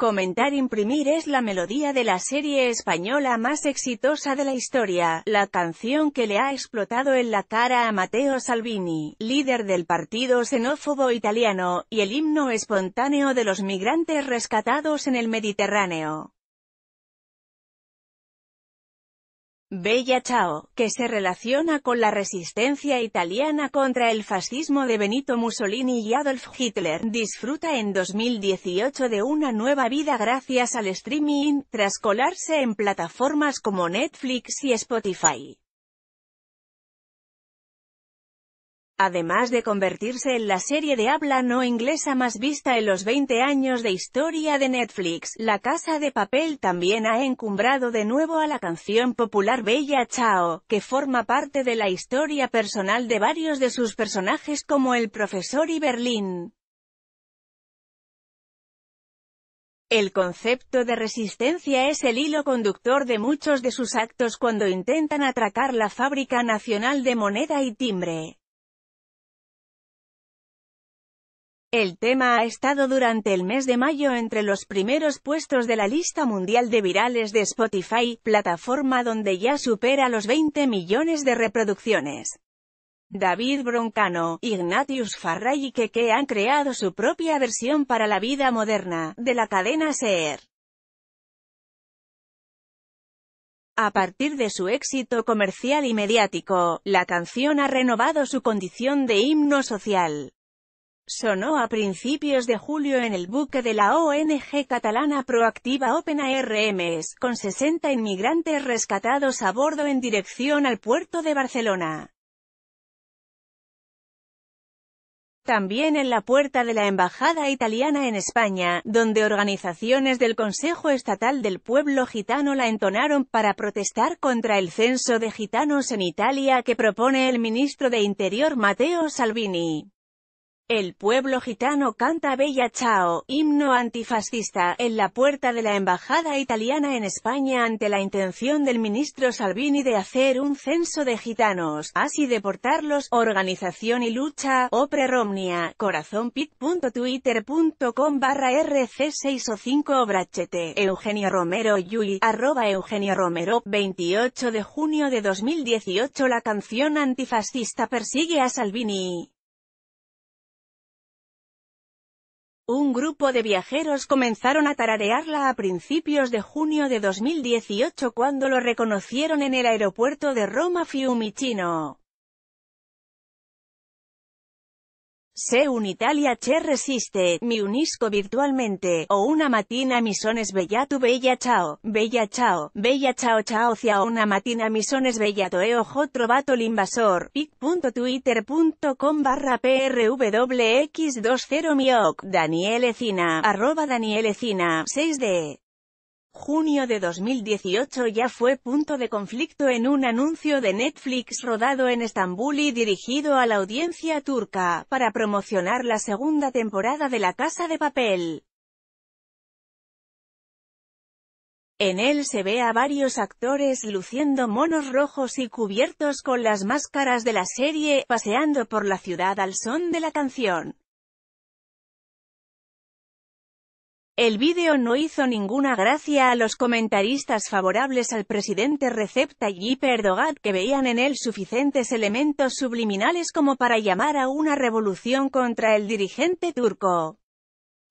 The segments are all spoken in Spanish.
Comentar e Imprimir es la melodía de la serie española más exitosa de la historia, la canción que le ha explotado en la cara a Matteo Salvini, líder del partido xenófobo italiano, y el himno espontáneo de los migrantes rescatados en el Mediterráneo. Bella Ciao, que se relaciona con la resistencia italiana contra el fascismo de Benito Mussolini y Adolf Hitler, disfruta en 2018 de una nueva vida gracias al streaming, tras colarse en plataformas como Netflix y Spotify. además de convertirse en la serie de habla no inglesa más vista en los 20 años de historia de Netflix, La Casa de Papel también ha encumbrado de nuevo a la canción popular Bella Chao, que forma parte de la historia personal de varios de sus personajes como el profesor y Berlín. El concepto de resistencia es el hilo conductor de muchos de sus actos cuando intentan atracar la Fábrica Nacional de Moneda y Timbre. El tema ha estado durante el mes de mayo entre los primeros puestos de la lista mundial de virales de Spotify, plataforma donde ya supera los 20 millones de reproducciones. David Broncano, Ignatius Farray y Keke han creado su propia versión para la vida moderna, de la cadena SER. A partir de su éxito comercial y mediático, la canción ha renovado su condición de himno social sonó a principios de julio en el buque de la ONG catalana Proactiva Open ARMS, con 60 inmigrantes rescatados a bordo en dirección al puerto de Barcelona. También en la puerta de la Embajada Italiana en España, donde organizaciones del Consejo Estatal del Pueblo Gitano la entonaron para protestar contra el censo de gitanos en Italia que propone el ministro de Interior Matteo Salvini. El pueblo gitano canta Bella Chao, himno antifascista, en la puerta de la embajada italiana en España ante la intención del ministro Salvini de hacer un censo de gitanos, así deportarlos, organización y lucha, Opre Romnia, corazónpittwittercom barra rc6 o 5 brachete, Eugenio Romero Yuli, arroba Eugenio Romero, 28 de junio de 2018 La canción antifascista persigue a Salvini. Un grupo de viajeros comenzaron a tararearla a principios de junio de 2018 cuando lo reconocieron en el aeropuerto de Roma Fiumicino. Se un'Italia che resiste, mi unisco virtualmente, o una matina misones bella tu bella chao, bella chao, bella Chao chao ciao una matina misones bella bellato e ojo trovato l'invasor, pic.twitter.com barra prwx20 mioc, danielecina, arroba 6D junio de 2018 ya fue punto de conflicto en un anuncio de Netflix rodado en Estambul y dirigido a la audiencia turca, para promocionar la segunda temporada de La Casa de Papel. En él se ve a varios actores luciendo monos rojos y cubiertos con las máscaras de la serie, paseando por la ciudad al son de la canción. El vídeo no hizo ninguna gracia a los comentaristas favorables al presidente Recep Tayyip Erdogan, que veían en él suficientes elementos subliminales como para llamar a una revolución contra el dirigente turco.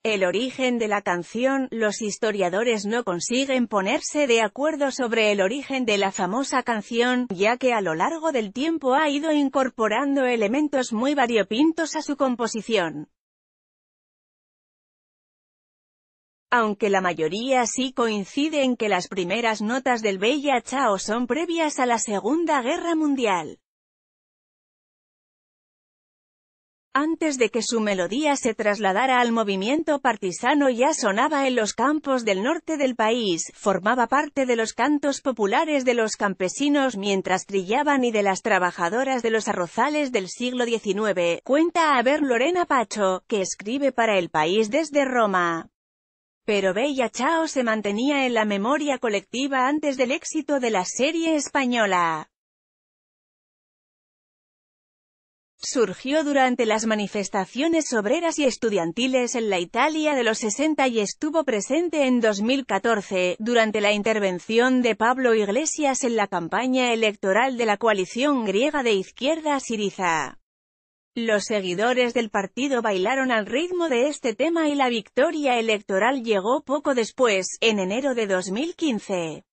El origen de la canción, los historiadores no consiguen ponerse de acuerdo sobre el origen de la famosa canción, ya que a lo largo del tiempo ha ido incorporando elementos muy variopintos a su composición. aunque la mayoría sí coincide en que las primeras notas del Bella Chao son previas a la Segunda Guerra Mundial. Antes de que su melodía se trasladara al movimiento partisano ya sonaba en los campos del norte del país, formaba parte de los cantos populares de los campesinos mientras trillaban y de las trabajadoras de los arrozales del siglo XIX, cuenta a ver Lorena Pacho, que escribe para El País desde Roma. Pero Bella Chao se mantenía en la memoria colectiva antes del éxito de la serie española. Surgió durante las manifestaciones obreras y estudiantiles en la Italia de los 60 y estuvo presente en 2014, durante la intervención de Pablo Iglesias en la campaña electoral de la coalición griega de izquierda Siriza. Los seguidores del partido bailaron al ritmo de este tema y la victoria electoral llegó poco después, en enero de 2015.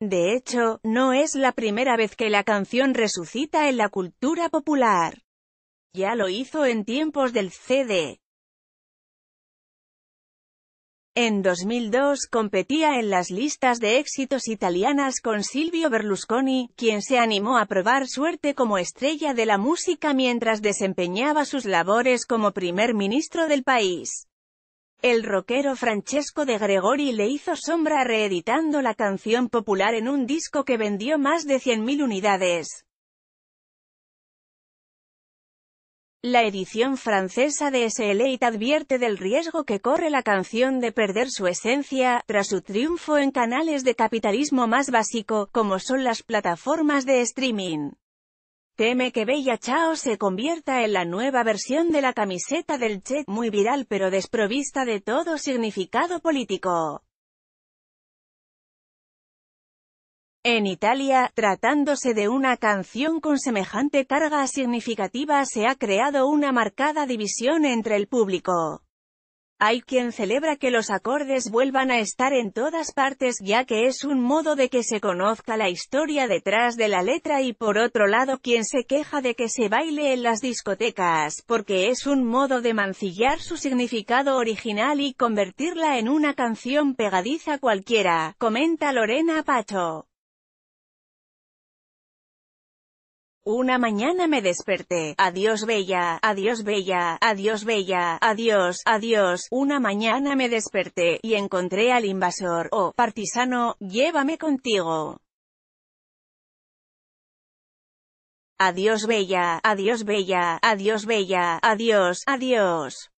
De hecho, no es la primera vez que la canción resucita en la cultura popular. Ya lo hizo en tiempos del CD. En 2002 competía en las listas de éxitos italianas con Silvio Berlusconi, quien se animó a probar suerte como estrella de la música mientras desempeñaba sus labores como primer ministro del país. El rockero Francesco de Gregori le hizo sombra reeditando la canción popular en un disco que vendió más de 100.000 unidades. La edición francesa de SL8 advierte del riesgo que corre la canción de perder su esencia, tras su triunfo en canales de capitalismo más básico, como son las plataformas de streaming. Teme que Bella Chao se convierta en la nueva versión de la camiseta del Che, muy viral pero desprovista de todo significado político. En Italia, tratándose de una canción con semejante carga significativa se ha creado una marcada división entre el público. Hay quien celebra que los acordes vuelvan a estar en todas partes ya que es un modo de que se conozca la historia detrás de la letra y por otro lado quien se queja de que se baile en las discotecas, porque es un modo de mancillar su significado original y convertirla en una canción pegadiza cualquiera, comenta Lorena Pacho. Una mañana me desperté. Adiós bella, adiós bella, adiós bella, adiós, adiós. Una mañana me desperté, y encontré al invasor. Oh, partisano, llévame contigo. Adiós bella, adiós bella, adiós bella, adiós, adiós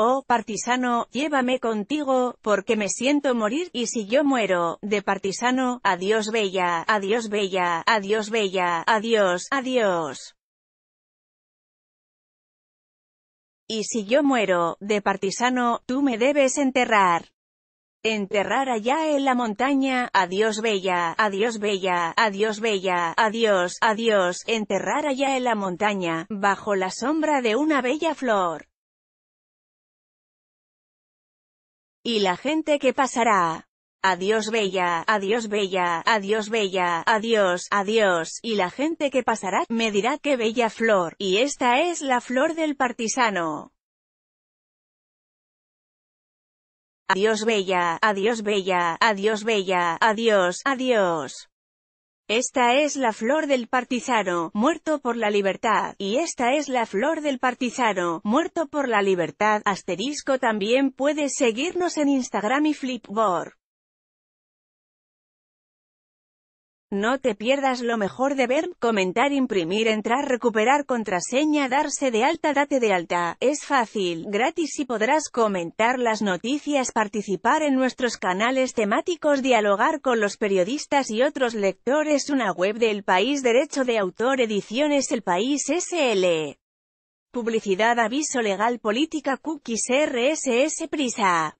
oh partisano, llévame contigo, porque me siento morir, y si yo muero, de partisano, adiós bella, adiós bella, adiós bella, adiós, adiós. Y si yo muero, de partisano, tú me debes enterrar. Enterrar allá en la montaña, adiós bella, adiós bella, adiós bella, adiós, adiós, enterrar allá en la montaña, bajo la sombra de una bella flor. Y la gente que pasará. Adiós bella, adiós bella, adiós bella, adiós, adiós, y la gente que pasará, me dirá qué bella flor, y esta es la flor del partisano. Adiós bella, adiós bella, adiós bella, adiós, adiós. Esta es la flor del partizano, muerto por la libertad, y esta es la flor del partizano, muerto por la libertad, asterisco también puedes seguirnos en Instagram y Flipboard. No te pierdas lo mejor de ver, comentar, imprimir, entrar, recuperar contraseña, darse de alta, date de alta. Es fácil, gratis y podrás comentar las noticias, participar en nuestros canales temáticos, dialogar con los periodistas y otros lectores. Una web del País Derecho de Autor Ediciones El País SL. Publicidad Aviso Legal Política Cookies RSS Prisa